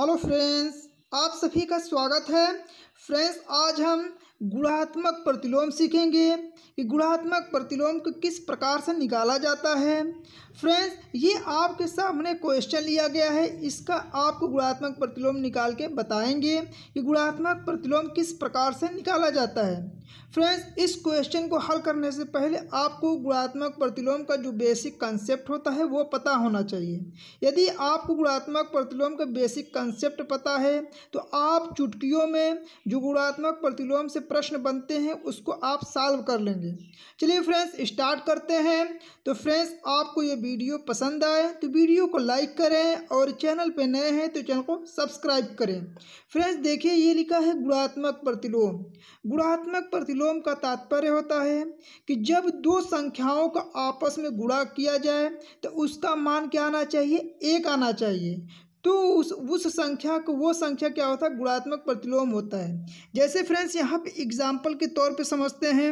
hello friends आप सभी का स्वागत है फ्रेंड्स आज हम गुणात्मक प्रतिलोम सीखेंगे कि गुणात्मक प्रतिलोम को किस प्रकार से निकाला जाता है फ्रेंड्स ये आपके सामने क्वेश्चन लिया गया है इसका आपको गुणात्मक प्रतिलोम निकाल के बताएंगे कि गुणात्मक प्रतिलोम किस प्रकार से निकाला जाता है फ्रेंड्स इस क्वेश्चन को हल करने से पहले आपको गुणात्मक प्रतिलोम का जो बेसिक कंसेप्ट होता है वो पता होना चाहिए यदि आपको गुणात्मक प्रतिलोम का बेसिक कंसेप्ट पता है तो आप चुटकियों में जो गुणात्मक प्रतिलोम से प्रश्न बनते हैं उसको आप सॉल्व कर लेंगे चलिए फ्रेंड्स स्टार्ट करते हैं तो फ्रेंड्स आपको ये वीडियो पसंद आए तो वीडियो को लाइक करें और चैनल पर नए हैं तो चैनल को सब्सक्राइब करें फ्रेंड्स देखिए ये लिखा है गुणात्मक प्रतिलोम गुणात्मक प्रतिलोम का तात्पर्य होता है कि जब दो संख्याओं का आपस में गुणा किया जाए तो उसका मान क्या आना चाहिए एक आना चाहिए तो उस उस संख्या को वो संख्या क्या होता है गुणात्मक प्रतिलोम होता है जैसे फ्रेंड्स यहाँ पे एग्जाम्पल के तौर पे समझते हैं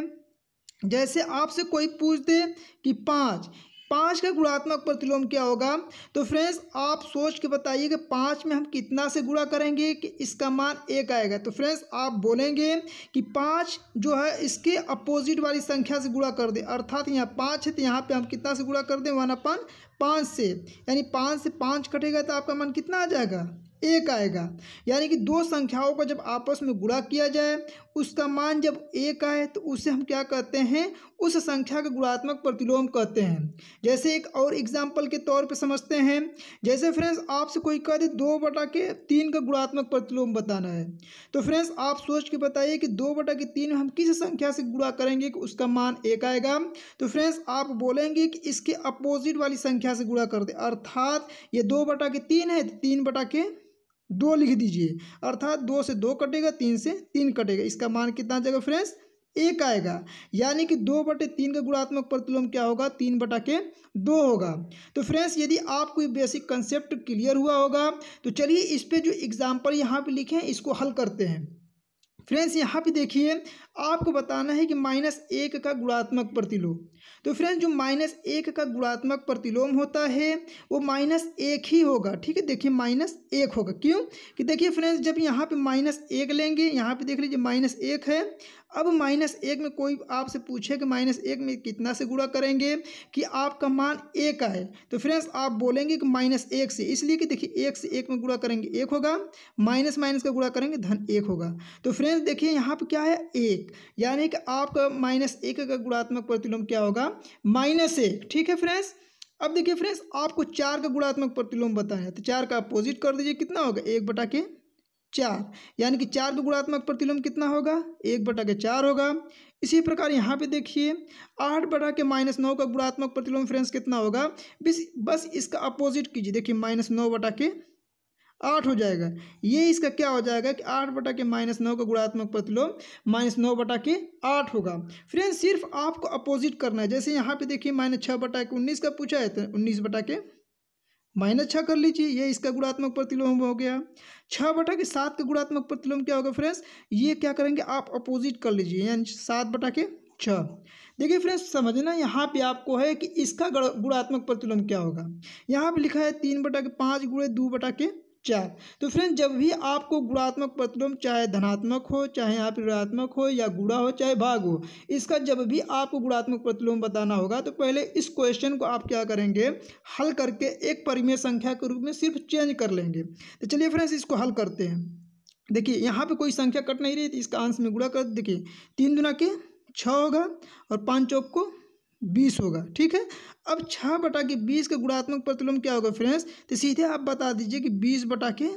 जैसे आपसे कोई पूछ दे कि पाँच पाँच का गुणात्मक प्रतिलोम क्या होगा तो फ्रेंड्स आप सोच के बताइए कि पाँच में हम कितना से गुणा करेंगे कि इसका मान एक आएगा तो फ्रेंड्स आप बोलेंगे कि पाँच जो है इसके अपोजिट वाली संख्या से गुणा कर दें अर्थात यहाँ पाँच है तो यहाँ पे हम कितना से गुणा कर दें वन अपन पाँच से यानी पाँच से पाँच कटेगा तो आपका मान कितना आ जाएगा एक आएगा यानी कि दो संख्याओं को जब आपस में गुणा किया जाए उसका मान जब एक आए तो उसे हम क्या कहते हैं उस संख्या का गुणात्मक प्रतिलोम कहते हैं जैसे एक और एग्जाम्पल के तौर पे समझते हैं जैसे फ्रेंड्स आपसे कोई कह दे दो बटा के तीन का गुणात्मक प्रतिलोम बताना है तो फ्रेंड्स आप सोच के बताइए कि दो बटा के तीन हम किस संख्या से गुणा करेंगे कि उसका मान एक आएगा तो फ्रेंड्स आप बोलेंगे कि इसके अपोजिट वाली संख्या से गुणा कर दे अर्थात ये दो बटा के तीन है तो तीन बटा के दो लिख दीजिए अर्थात दो से दो कटेगा तीन से तीन कटेगा इसका मान कितना आ जाएगा फ्रेंड्स एक आएगा यानी कि दो बटे तीन का गुणात्मक प्रतिलोम क्या होगा तीन बटा के दो होगा तो फ्रेंड्स यदि आपको कोई बेसिक कंसेप्ट क्लियर हुआ होगा तो चलिए इस पर जो एग्जाम्पल यहाँ पर लिखे हैं इसको हल करते हैं फ्रेंड्स यहाँ पे देखिए आपको बताना है कि माइनस एक का गुणात्मक प्रतिलोम तो फ्रेंड्स जो माइनस एक का गुणात्मक प्रतिलोम होता है वो माइनस एक ही होगा ठीक है देखिए माइनस एक होगा क्यों कि देखिए फ्रेंड्स जब यहाँ पे माइनस एक लेंगे यहाँ पे देख लीजिए माइनस एक है अब माइनस एक में कोई आपसे पूछे कि माइनस एक में कितना से गुणा करेंगे कि आपका मान एक आए तो फ्रेंड्स आप बोलेंगे कि माइनस एक से इसलिए कि देखिए एक से एक में गुणा करेंगे एक होगा माइनस माइनस का गुणा करेंगे धन एक होगा तो फ्रेंड्स देखिए यहाँ पर क्या है एक एक यानी कि आपका माइनस एक का गुणात्मक प्रतिलोम क्या होगा माइनस एक ठीक है फ्रेंड्स अब देखिए फ्रेंड्स आपको चार का गुणात्मक प्रतिलोम बताना है तो चार का अपोजिट कर दीजिए कितना होगा एक बटा के चार यानी कि चार का गुणात्मक प्रतिलोम कितना होगा एक बटा के चार होगा इसी प्रकार यहाँ पे देखिए आठ बटा के माइनस नौ का गुणात्मक प्रतिलोम फ्रेंड्स कितना होगा बस बस इसका अपोजिट कीजिए देखिए माइनस नौ बटा के आठ हो जाएगा ये इसका क्या हो जाएगा कि आठ बटा के माइनस नौ का गुणात्मक प्रतिलोम माइनस नौ बटा के आठ होगा फ्रेंड सिर्फ आपको अपोजिट करना है जैसे यहाँ पे देखिए माइनस छः बटा के उन्नीस का पूछा है तो उन्नीस बटा के माइनस छः कर लीजिए ये इसका गुणात्मक प्रतिलोम हो गया छः बटा के सात का गुणात्मक प्रतिलोम क्या होगा फ्रेंड्स ये क्या करेंगे आप अपोजिट कर लीजिए यानी सात बटा के छः देखिए फ्रेंड्स समझना यहाँ पे आपको है कि इसका गुणात्मक प्रतिलोम क्या होगा यहाँ पे लिखा है तीन बटा के पाँच गुड़े दो बटा के चार तो फ्रेंड जब भी आपको गुणात्मक प्रतिलोम चाहे धनात्मक हो चाहे आप ऋणात्मक हो या गुड़ा हो चाहे भाग हो इसका जब भी आपको गुणात्मक प्रतिलोम बताना होगा तो पहले इस क्वेश्चन को आप क्या करेंगे हल करके एक परिमेय संख्या के रूप में सिर्फ चेंज कर लेंगे तो चलिए फ्रेंड्स इसको हल करते हैं देखिए यहाँ पर कोई संख्या कट नहीं रही तो इसका आंसर में गुड़ा कर देखिए तीन दुना के छः होगा और पाँच चौक को बीस होगा ठीक है अब छः बटा के बीस का गुणात्मक प्रतिलोम क्या होगा फ्रेंड्स तो सीधे आप बता दीजिए कि बीस बटा के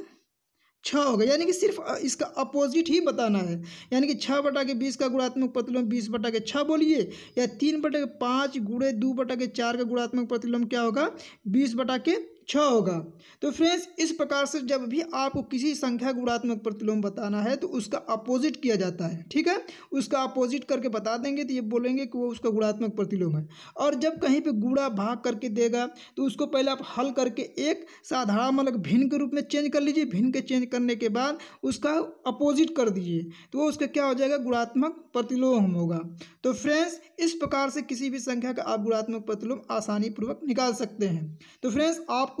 छः होगा यानी कि सिर्फ इसका अपोजिट ही बताना है यानी कि छः बटा के बीस का गुणात्मक प्रतिलोम बीस बटा के छः बोलिए या तीन बटा के पाँच गुड़े दो बटा के चार का गुणात्मक प्रतिलोम क्या होगा बीस बटा के छ होगा तो फ्रेंड्स इस प्रकार से जब भी आपको किसी संख्या गुणात्मक प्रतिलोम बताना है तो उसका अपोजिट किया जाता है ठीक है उसका अपोजिट करके बता देंगे तो ये बोलेंगे कि वो उसका गुणात्मक प्रतिलोम है और जब कहीं पे गुड़ा भाग करके देगा तो उसको पहले आप हल करके एक साधारण मतलब भिन्न के रूप में चेंज कर लीजिए भिन्न के चेंज करने के बाद उसका अपोजिट कर दीजिए तो वो उसका क्या हो जाएगा गुणात्मक प्रतिलोम होगा तो फ्रेंड्स इस प्रकार से किसी भी संख्या का आप गुणात्मक प्रतिलोम आसानी पूर्वक निकाल सकते हैं तो फ्रेंड्स आपको